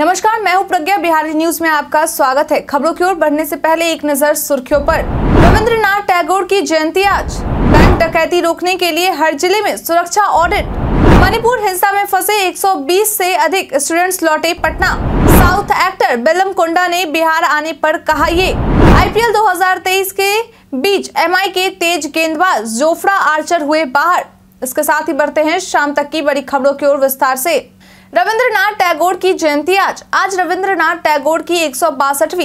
नमस्कार मैं हूं प्रज्ञा बिहारी न्यूज में आपका स्वागत है खबरों की ओर बढ़ने से पहले एक नजर सुर्खियों पर रविंद्रनाथ टैगोर की जयंती आज बैंक डकैती रोकने के लिए हर जिले में सुरक्षा ऑडिट मणिपुर हिंसा में फंसे 120 से अधिक स्टूडेंट्स लौटे Patna south actor Bellamkonda ने बिहार आने पर कहा ये आईपीएल 2023 के बीच एमआई के तेज गेंदबाज जोफ्रा आर्चर हुए बाहर इसके साथ ही बढ़ते हैं शाम तक की बड़ी खबरों की ओर विस्तार ऐसी रविंद्रनाथ टैगोर की जयंती आज आज रविंद्रनाथ टैगोर की एक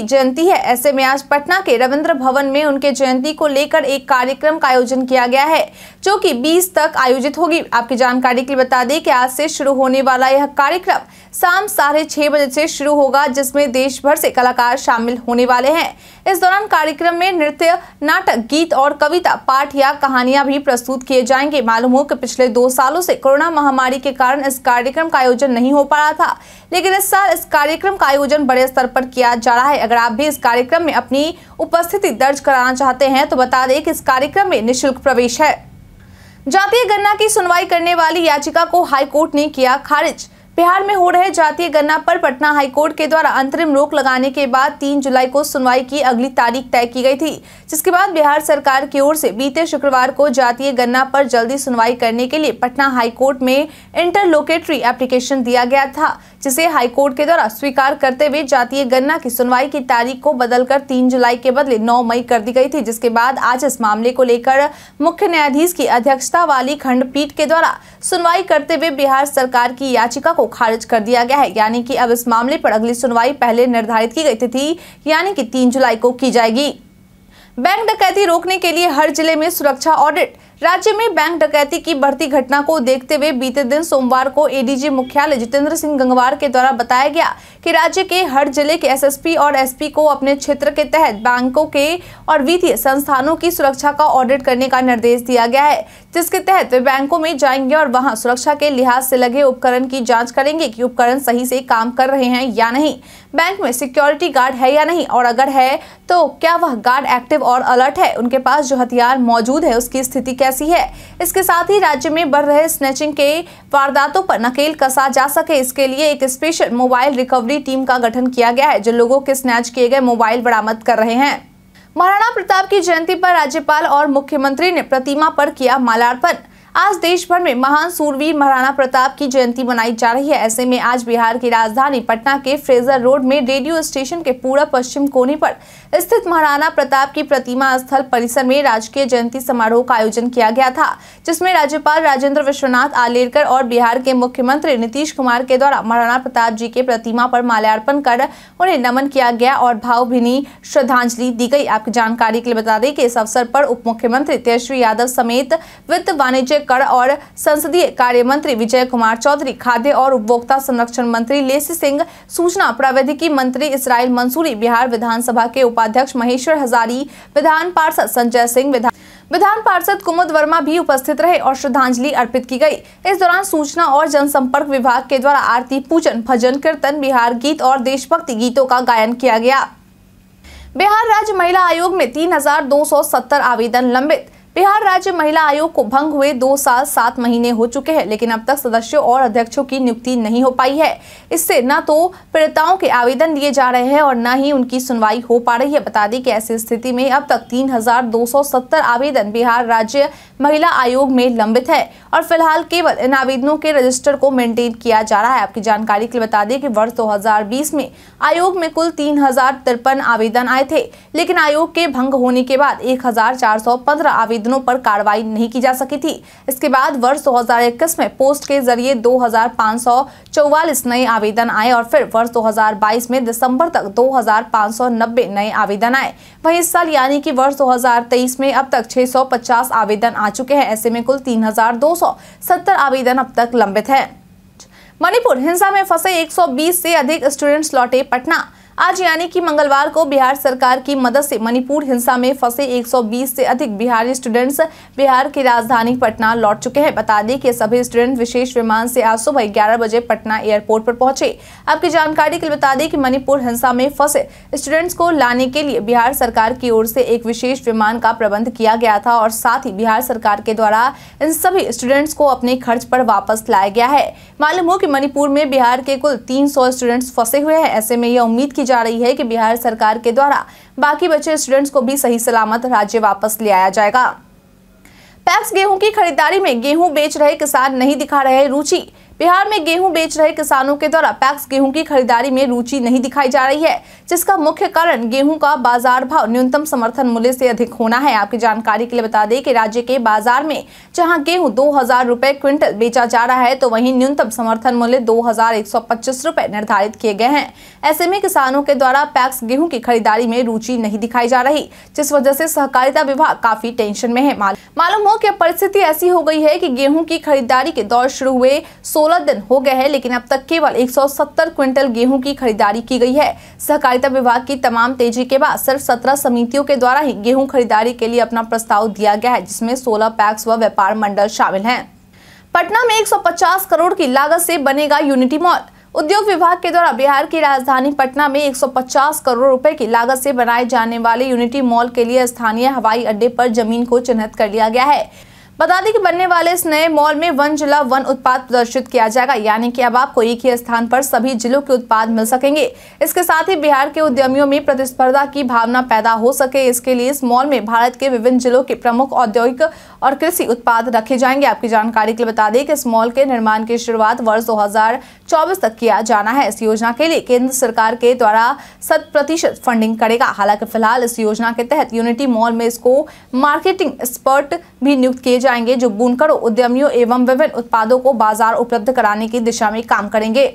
जयंती है ऐसे में आज पटना के रविंद्र भवन में उनके जयंती को लेकर एक कार्यक्रम का आयोजन किया गया है जो कि 20 तक आयोजित होगी आपकी जानकारी के लिए बता दें कि आज से शुरू होने वाला यह कार्यक्रम शाम साढ़े छह बजे से शुरू होगा जिसमें देश भर से कलाकार शामिल होने वाले हैं इस दौरान कार्यक्रम में नृत्य नाटक गीत और कविता पाठ या कहानियां भी प्रस्तुत किए जाएंगे मालूम हो कि पिछले दो सालों से कोरोना महामारी के कारण इस कार्यक्रम का आयोजन नहीं हो पा रहा था लेकिन इस साल इस कार्यक्रम का आयोजन बड़े स्तर पर किया जा रहा है अगर आप भी इस कार्यक्रम में अपनी उपस्थिति दर्ज कराना चाहते हैं तो बता दें कि इस कार्यक्रम में निःशुल्क प्रवेश है जातीय गणना की सुनवाई करने वाली याचिका को हाईकोर्ट ने किया खारिज बिहार में हो रहे जातीय गणना पर पटना हाईकोर्ट के द्वारा अंतरिम रोक लगाने के बाद 3 जुलाई को सुनवाई की अगली तारीख तय की गई थी जिसके बाद बिहार सरकार की ओर से बीते शुक्रवार को जातीय गणना पर जल्दी सुनवाई करने के लिए पटना हाईकोर्ट में इंटरलोकेटरी एप्लीकेशन दिया गया था जिसे हाईकोर्ट के द्वारा स्वीकार करते हुए जातीय गणना की सुनवाई की तारीख को बदलकर तीन जुलाई के बदले नौ मई कर दी गई थी जिसके बाद आज इस मामले को लेकर मुख्य न्यायाधीश की अध्यक्षता वाली खंडपीठ के द्वारा सुनवाई करते हुए बिहार सरकार की याचिका को खारिज कर दिया गया है यानी की अब इस मामले पर अगली सुनवाई पहले निर्धारित की गई तिथि यानी की तीन जुलाई को की जाएगी बैंक डकैती रोकने के लिए हर जिले में सुरक्षा ऑडिट राज्य में बैंक डकैती की बढ़ती घटना को देखते हुए बीते दिन सोमवार को एडीजी मुख्यालय जितेंद्र सिंह गंगवार के द्वारा बताया गया कि राज्य के हर जिले के एसएसपी और एसपी को अपने क्षेत्र के तहत बैंकों के और वित्तीय संस्थानों की सुरक्षा का ऑडिट करने का निर्देश दिया गया है जिसके तहत वे बैंकों में जाएंगे और वहां सुरक्षा के लिहाज से लगे उपकरण की जांच करेंगे कि उपकरण सही से काम कर रहे हैं या नहीं बैंक में सिक्योरिटी गार्ड है या नहीं और अगर है तो क्या वह गार्ड एक्टिव और अलर्ट है उनके पास जो हथियार मौजूद है उसकी स्थिति कैसी है इसके साथ ही राज्य में बढ़ रहे स्नेचिंग के वारदातों पर नकेल कसा जा सके इसके लिए एक स्पेशल मोबाइल रिकवरी टीम का गठन किया गया है जो लोगों के स्नैच किए गए मोबाइल बरामद कर रहे हैं महाराणा प्रताप की जयंती पर राज्यपाल और मुख्यमंत्री ने प्रतिमा पर किया माल्यार्पण आज देश भर में महान सूरवीर महाराणा प्रताप की जयंती मनाई जा रही है ऐसे में आज बिहार की राजधानी पटना के फ्रेजर रोड में रेडियो स्टेशन के पूरा पश्चिम कोने पर स्थित महाराणा प्रताप की प्रतिमा स्थल परिसर में राजकीय जयंती समारोह का आयोजन किया गया था जिसमें राज्यपाल राजेंद्र विश्वनाथ आलेरकर और बिहार के मुख्यमंत्री नीतीश कुमार के द्वारा महाराणा प्रताप जी के प्रतिमा पर माल्यार्पण कर उन्हें नमन किया गया और भावभीनी श्रद्धांजलि दी गई आपकी जानकारी के लिए बता दें कि इस अवसर पर उप मुख्यमंत्री तेजस्वी यादव समेत वित्त वाणिज्य कर और संसदीय कार्य मंत्री विजय कुमार चौधरी खाद्य और उपभोक्ता संरक्षण मंत्री लेसी सिंह सूचना प्रावैधिकी मंत्री इसराइल मंसूरी बिहार विधानसभा के उपाध्यक्ष महेश्वर हजारी विधान पार्षद संजय सिंह विधान विधान पार्षद कुमुद वर्मा भी उपस्थित रहे और श्रद्धांजलि अर्पित की गई इस दौरान सूचना और जनसंपर्क विभाग के द्वारा आरती पूजन भजन कीर्तन बिहार गीत और देशभक्ति गीतों का गायन किया गया बिहार राज्य महिला आयोग में 3,270 आवेदन लंबित बिहार राज्य महिला आयोग को भंग हुए दो साल सात महीने हो चुके हैं लेकिन अब तक सदस्यों और अध्यक्षों की नियुक्ति नहीं हो पाई है इससे न तो पीड़िताओं के आवेदन दिए जा रहे हैं और न ही उनकी सुनवाई हो पा रही है बता दें कि ऐसी स्थिति में अब तक 3,270 आवेदन बिहार राज्य महिला आयोग में लंबित है और फिलहाल केवल इन आवेदनों के रजिस्टर को मेंटेन किया जा रहा है आपकी जानकारी के लिए बता दें कि वर्ष 2020 में आयोग में कुल तीन आवेदन आए थे लेकिन आयोग के भंग होने के बाद एक आवेदन आवेदनों पर कार्रवाई नहीं की जा सकी थी इसके बाद वर्ष 2021 में पोस्ट के जरिए दो नए आवेदन आए और फिर वर्ष 2022 में दिसंबर तक 2,590 नए आवेदन आए वहीं इस साल यानी कि वर्ष 2023 में अब तक 650 आवेदन आ चुके हैं ऐसे में कुल 3,270 आवेदन अब तक लंबित है मणिपुर हिंसा में फंसे एक से अधिक स्टूडेंट्स लौटे पटना आज यानी कि मंगलवार को बिहार सरकार की मदद से मणिपुर हिंसा में फंसे 120 से अधिक बिहारी स्टूडेंट्स बिहार की राजधानी पटना लौट चुके हैं बता दें कि सभी स्टूडेंट विशेष विमान से आज सुबह ग्यारह बजे पटना एयरपोर्ट पर पहुंचे आपकी जानकारी के लिए बता दें कि मणिपुर हिंसा में फंसे स्टूडेंट्स को लाने के लिए बिहार सरकार की ओर से एक विशेष विमान का प्रबंध किया गया था और साथ ही बिहार सरकार के द्वारा इन सभी स्टूडेंट्स को अपने खर्च पर वापस लाया गया है मालूम हो की मणिपुर में बिहार के कुल तीन स्टूडेंट्स फंसे हुए हैं ऐसे में यह उम्मीद की की जा रही है कि बिहार सरकार के द्वारा बाकी बचे स्टूडेंट्स को भी सही सलामत राज्य वापस ले आया जाएगा पैक्स गेहूं की खरीदारी में गेहूं बेच रहे किसान नहीं दिखा रहे रुचि बिहार में गेहूं बेच रहे किसानों के द्वारा पैक्स गेहूं की खरीदारी में रुचि नहीं दिखाई जा रही है जिसका मुख्य कारण गेहूं का बाजार भाव न्यूनतम समर्थन मूल्य से अधिक होना है आपकी जानकारी के लिए बता दें कि राज्य के बाजार में जहां गेहूं दो हजार रूपए क्विंटल बेचा जा रहा है तो वहीं न्यूनतम समर्थन मूल्य दो हजार एक सौ पच्चीस निर्धारित किए गए हैं ऐसे में किसानों के द्वारा पैक्स गेहूँ की खरीदारी में रुचि नहीं दिखाई जा रही जिस वजह से सहकारिता विभाग काफी टेंशन में है मालूम हो की परिस्थिति ऐसी हो गई है की गेहूँ की खरीदारी के दौर शुरू हुए 16 दिन हो गए हैं लेकिन अब तक केवल 170 क्विंटल गेहूं की खरीदारी की गई है सहकारिता विभाग की तमाम तेजी के बाद सिर्फ 17 समितियों के द्वारा ही गेहूं खरीदारी के लिए अपना प्रस्ताव दिया गया है जिसमें 16 पैक्स व व्यापार मंडल शामिल हैं पटना में 150 करोड़ की लागत से बनेगा यूनिटी मॉल उद्योग विभाग के द्वारा बिहार की राजधानी पटना में 150 करोड़ रुपए की लागत से बनाए जाने वाले यूनिटी मॉल के लिए स्थानीय हवाई अड्डे पर जमीन को चिन्हित कर लिया गया है बता दें कि बनने वाले इस नए मॉल में वन जिला वन उत्पाद प्रदर्शित किया जाएगा यानी कि अब आपको एक ही स्थान पर सभी जिलों के उत्पाद मिल सकेंगे इसके साथ ही बिहार के उद्यमियों में प्रतिस्पर्धा की भावना पैदा हो सके इसके लिए इस मॉल में भारत के विभिन्न जिलों के प्रमुख औद्योगिक और कृषि उत्पाद रखे जाएंगे आपकी जानकारी के लिए बता दें कि इस मॉल के निर्माण की शुरुआत वर्ष दो तक किया जाना है इस योजना के लिए केंद्र सरकार के द्वारा शत प्रतिशत फंडिंग करेगा हालांकि फिलहाल इस योजना के तहत यूनिटी मॉल में इसको मार्केटिंग एक्सपर्ट भी नियुक्त किए जाएंगे जो बुनकर उद्यमियों एवं विभिन्न उत्पादों को बाजार उपलब्ध कराने की दिशा में काम करेंगे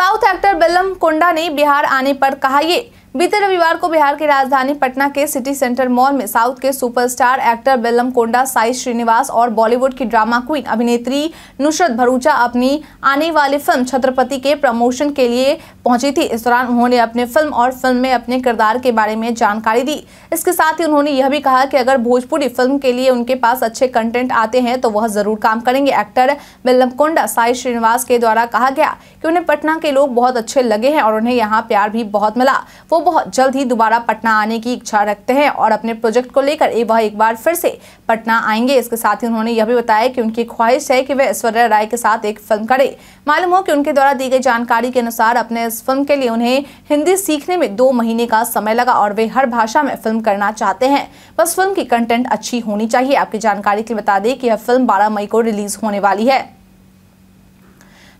साउथ एक्टर बिलम कुंडा ने बिहार आने पर कहा ये बीते रविवार को बिहार की राजधानी पटना के सिटी सेंटर मॉल में साउथ के superstar actor Bellamkonda Sai Srinivas और बॉलीवुड की ड्रामा क्वीन अभिनेत्री नुसरत भरूचा अपनी आने वाली फिल्म छत्रपति के प्रमोशन के लिए पहुंची थी इस दौरान उन्होंने अपने फिल्म और फिल्म में अपने किरदार के बारे में जानकारी दी इसके साथ ही उन्होंने यह भी कहा कि अगर भोजपुरी फिल्म के लिए उनके पास अच्छे कंटेंट आते हैं तो वह जरूर काम करेंगे एक्टर बेलम कोंडा साई श्रीनिवास के द्वारा कहा गया कि उन्हें पटना के लोग बहुत अच्छे लगे हैं और उन्हें यहाँ प्यार भी बहुत मिला वो बहुत जल्द ही दोबारा पटना आने की इच्छा रखते हैं और अपने प्रोजेक्ट को लेकर वह एक बार फिर से पटना आएंगे इसके साथ ही उन्होंने यह भी बताया कि उनकी ख्वाहिश है कि वे ऐश्वर्या राय के साथ एक फिल्म करे मालूम हो कि उनके द्वारा दी गई जानकारी के अनुसार अपने इस फिल्म के लिए उन्हें हिंदी सीखने में दो महीने का समय लगा और वे हर भाषा में फिल्म करना चाहते हैं बस फिल्म की कंटेंट अच्छी होनी चाहिए आपकी जानकारी के लिए बता दें कि यह फिल्म बारह मई को रिलीज होने वाली है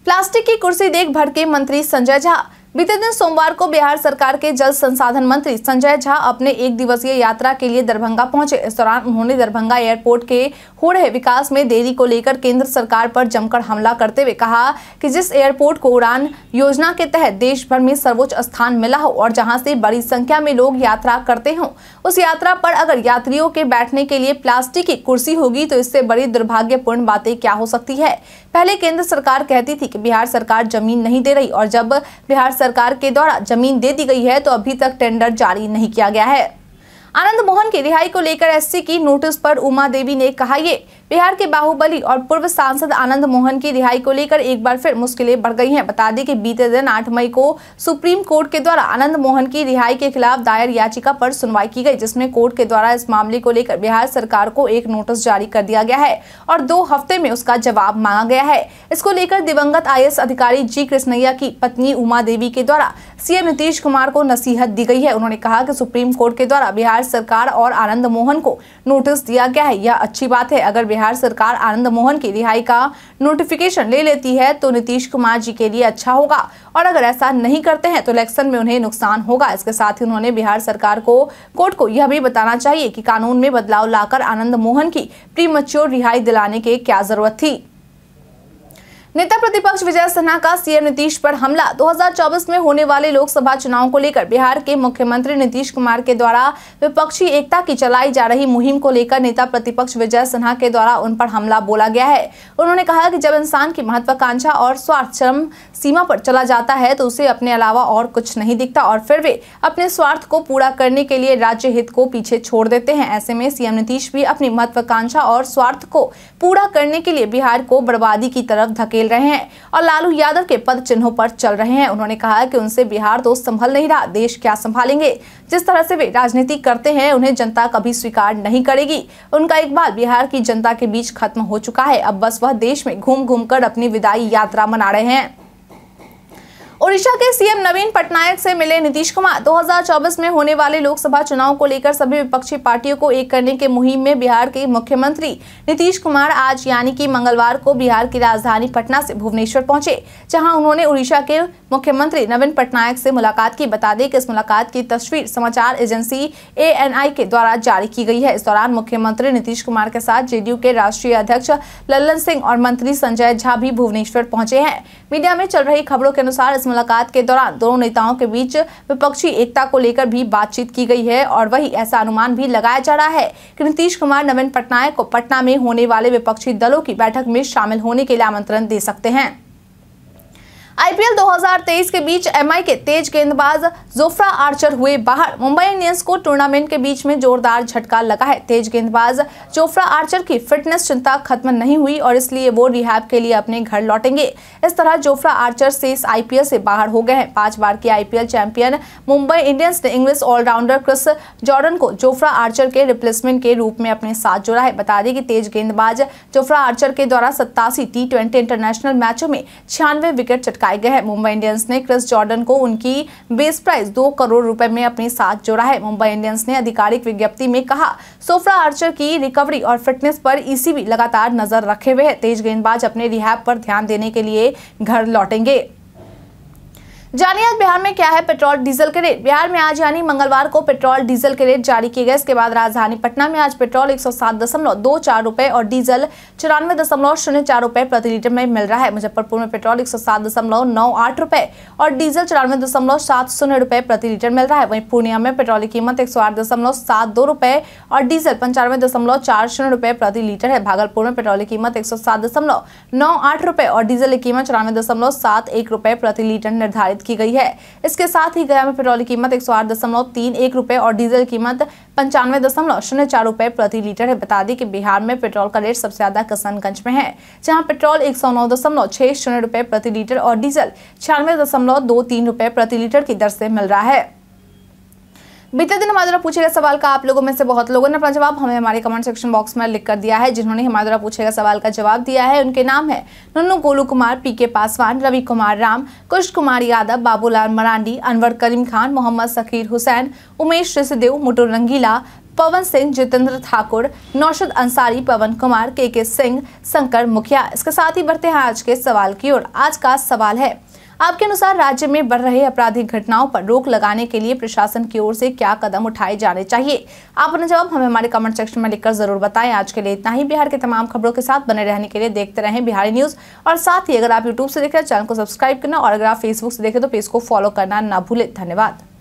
प्लास्टिक की कुर्सी देख भड़के मंत्री संजय झा बीते दिन सोमवार को बिहार सरकार के जल संसाधन मंत्री संजय झा अपने एक दिवसीय यात्रा के लिए दरभंगा पहुंचे इस दौरान उन्होंने दरभंगा एयरपोर्ट के हो रहे विकास में देरी को लेकर केंद्र सरकार पर जमकर हमला करते हुए कहा कि जिस एयरपोर्ट को उड़ान योजना के तहत देश भर में सर्वोच्च स्थान मिला हो और जहाँ से बड़ी संख्या में लोग यात्रा करते हो उस यात्रा पर अगर यात्रियों के बैठने के लिए प्लास्टिक की कुर्सी होगी तो इससे बड़ी दुर्भाग्यपूर्ण बातें क्या हो सकती है पहले केंद्र सरकार कहती थी कि बिहार सरकार जमीन नहीं दे रही और जब बिहार सरकार के द्वारा जमीन दे दी गई है तो अभी तक टेंडर जारी नहीं किया गया है आनंद मोहन की रिहाई को लेकर एससी की नोटिस पर उमा देवी ने कहा ये बिहार के बाहुबली और पूर्व सांसद आनंद मोहन की रिहाई को लेकर एक बार फिर मुश्किलें बढ़ गई हैं बता दें कि बीते दिन 8 मई को सुप्रीम कोर्ट के द्वारा आनंद मोहन की रिहाई के खिलाफ दायर याचिका पर सुनवाई की गई जिसमें कोर्ट के द्वारा इस मामले को लेकर बिहार सरकार को एक नोटिस जारी कर दिया गया है और दो हफ्ते में उसका जवाब मांगा गया है इसको लेकर दिवंगत आई अधिकारी जी कृष्णैया की पत्नी उमा देवी के द्वारा सीएम नीतीश कुमार को नसीहत दी गई है उन्होंने कहा कि सुप्रीम कोर्ट के द्वारा बिहार सरकार और आनंद मोहन को नोटिस दिया गया है यह अच्छी बात है अगर बिहार बिहार सरकार आनंद मोहन की रिहाई का नोटिफिकेशन ले लेती है तो नीतीश कुमार जी के लिए अच्छा होगा और अगर ऐसा नहीं करते हैं तो इलेक्शन में उन्हें नुकसान होगा इसके साथ ही उन्होंने बिहार सरकार को कोर्ट को यह भी बताना चाहिए कि कानून में बदलाव लाकर आनंद मोहन की प्रीमच्योर रिहाई दिलाने की क्या जरूरत थी नेता प्रतिपक्ष विजय सिन्हा का सीएम नीतीश पर हमला 2024 में होने वाले लोकसभा चुनाव को लेकर बिहार के मुख्यमंत्री नीतीश कुमार के द्वारा विपक्षी एकता की चलाई जा रही मुहिम को लेकर नेता प्रतिपक्ष विजय सिन्हा के द्वारा उन पर हमला बोला गया है उन्होंने कहा कि जब इंसान की महत्वाकांक्षा और स्वार्थ चरम सीमा पर चला जाता है तो उसे अपने अलावा और कुछ नहीं दिखता और फिर वे अपने स्वार्थ को पूरा करने के लिए राज्य हित को पीछे छोड़ देते हैं ऐसे में सीएम नीतीश भी अपनी महत्वाकांक्षा और स्वार्थ को पूरा करने के लिए बिहार को बर्बादी की तरफ धकेल खेल रहे हैं और लालू यादव के पद चिन्हों पर चल रहे हैं उन्होंने कहा कि उनसे बिहार तो संभल नहीं रहा देश क्या संभालेंगे जिस तरह से वे राजनीति करते हैं उन्हें जनता कभी स्वीकार नहीं करेगी उनका एक बार बिहार की जनता के बीच खत्म हो चुका है अब बस वह देश में घूम घूम कर अपनी विदाई यात्रा मना रहे हैं ओडिशा के सीएम नवीन पटनायक से मिले नीतीश कुमार 2024 में होने वाले लोकसभा चुनाव को लेकर सभी विपक्षी पार्टियों को एक करने के मुहिम में बिहार के मुख्यमंत्री नीतीश कुमार आज यानी कि मंगलवार को बिहार की राजधानी पटना से भुवनेश्वर पहुंचे जहां उन्होंने उड़ीसा के मुख्यमंत्री नवीन पटनायक से मुलाकात की बता दें कि इस मुलाकात की तस्वीर समाचार एजेंसी ए के द्वारा जारी की गई है इस दौरान मुख्यमंत्री नीतीश कुमार के साथ जेडीयू के राष्ट्रीय अध्यक्ष लल्लन सिंह और मंत्री संजय झा भी भुवनेश्वर पहुंचे हैं मीडिया में चल रही खबरों के अनुसार इस मुलाकात के दौरान दोनों नेताओं के बीच विपक्षी एकता को लेकर भी बातचीत की गई है और वही ऐसा अनुमान भी लगाया जा रहा है कि नीतीश कुमार नवीन पटनायक को पटना में होने वाले विपक्षी दलों की बैठक में शामिल होने के लिए आमंत्रण दे सकते हैं आईपीएल 2023 के बीच एमआई के तेज गेंदबाज जोफ्रा आर्चर हुए बाहर मुंबई इंडियंस को टूर्नामेंट के बीच में जोरदार झटका लगा है तेज गेंदबाज जोफ्रा आर्चर की फिटनेस चिंता खत्म नहीं हुई और इसलिए वो रिहैब के लिए अपने घर लौटेंगे इस तरह जोफ्रा आर्चर से इस आईपीएल से बाहर हो गए हैं पांच बार के आईपीएल चैंपियन मुंबई इंडियंस ने इंग्लिश ऑलराउंडर क्रिस जॉर्डन को जोफ्रा आर्चर के रिप्लेसमेंट के रूप में अपने साथ जोड़ा है बता दें कि तेज गेंदबाज जोफ्रा आर्चर के द्वारा सत्तासी टी इंटरनेशनल मैचों में छियानवे विकेट चटका लटकाए गए हैं मुंबई इंडियंस ने क्रिस जॉर्डन को उनकी बेस प्राइस दो करोड़ रुपए में अपने साथ जोड़ा है मुंबई इंडियंस ने आधिकारिक विज्ञप्ति में कहा सोफ्रा आर्चर की रिकवरी और फिटनेस पर ईसीबी लगातार नजर रखे हुए है तेज गेंदबाज अपने रिहाब पर ध्यान देने के लिए घर लौटेंगे जानिए आज बिहार में क्या है पेट्रोल डीजल के रेट बिहार में आज यानी मंगलवार को पेट्रोल डीजल के रेट जारी किए गए इसके बाद राजधानी पटना में आज पेट्रोल एक सौ सात दशमलव दो चार रुपये और डीजल चौरानवे दशमलव शून्य चार रुपये प्रति लीटर में मिल रहा है मुजफ्फरपुर में पेट्रोल एक सौ सात दशमलव नौ आठ रुपये और डीजल चौरानवे दशमलव सात शून्य रुपये प्रति लीटर मिल रहा है वहीं पूर्णिया में पेट्रोल की कीमत एक सौ आठ दशमलव सात दो रुपये और डीजल पंचानवे दशमलव चार शून्य रुपये प्रति लीटर है भागलपुर में पेट्रोल की कीमत एक सौ सात दशमलव नौ आठ रुपये और डीजल की कीमत चौरानवे दशमलव सात एक रुपये प्रति लीटर निर्धारित बरामद की गई है इसके साथ ही गया में पेट्रोल की कीमत एक सौ आठ दशमलव तीन एक और डीजल कीमत पंचानवे दशमलव शून्य चार रूपए प्रति लीटर है बता दी कि बिहार में पेट्रोल का रेट सबसे ज्यादा कसनगंज में है जहाँ पेट्रोल एक सौ नौ दशमलव छह शून्य रूपए प्रति लीटर और डीजल छियानवे दशमलव दो तीन रूपए प्रति लीटर की दर से मिल रहा है बीते दिन हमारे द्वारा पूछे गए सवाल का आप लोगों में से बहुत लोगों ने अपना जवाब हमें हमारे कमेंट सेक्शन बॉक्स में लिख कर दिया है जिन्होंने हमारे द्वारा पूछे गए सवाल का जवाब दिया है उनके नाम है नन्नू गोलू कुमार पी के पासवान रवि कुमार राम कुश कुमार यादव बाबूलाल मरांडी अनवर करीम खान मोहम्मद सकीर हुसैन उमेश सिसदेव मुटुर रंगीला पवन सिंह जितेंद्र ठाकुर नौशद अंसारी पवन कुमार के के सिंह शंकर मुखिया इसके साथ ही बढ़ते हैं आज के सवाल की ओर आज का सवाल है आपके अनुसार राज्य में बढ़ रहे आपराधिक घटनाओं पर रोक लगाने के लिए प्रशासन की ओर से क्या कदम उठाए जाने चाहिए आप अपना जवाब हमें हमारे कमेंट सेक्शन में लिखकर जरूर बताएं आज के लिए इतना ही बिहार के तमाम खबरों के साथ बने रहने के लिए देखते रहें बिहारी न्यूज और साथ ही अगर आप यूट्यूब से देख रहे हैं चैनल को सब्सक्राइब करना और अगर आप फेसबुक से देखें तो पेज को फॉलो करना न भूलें धन्यवाद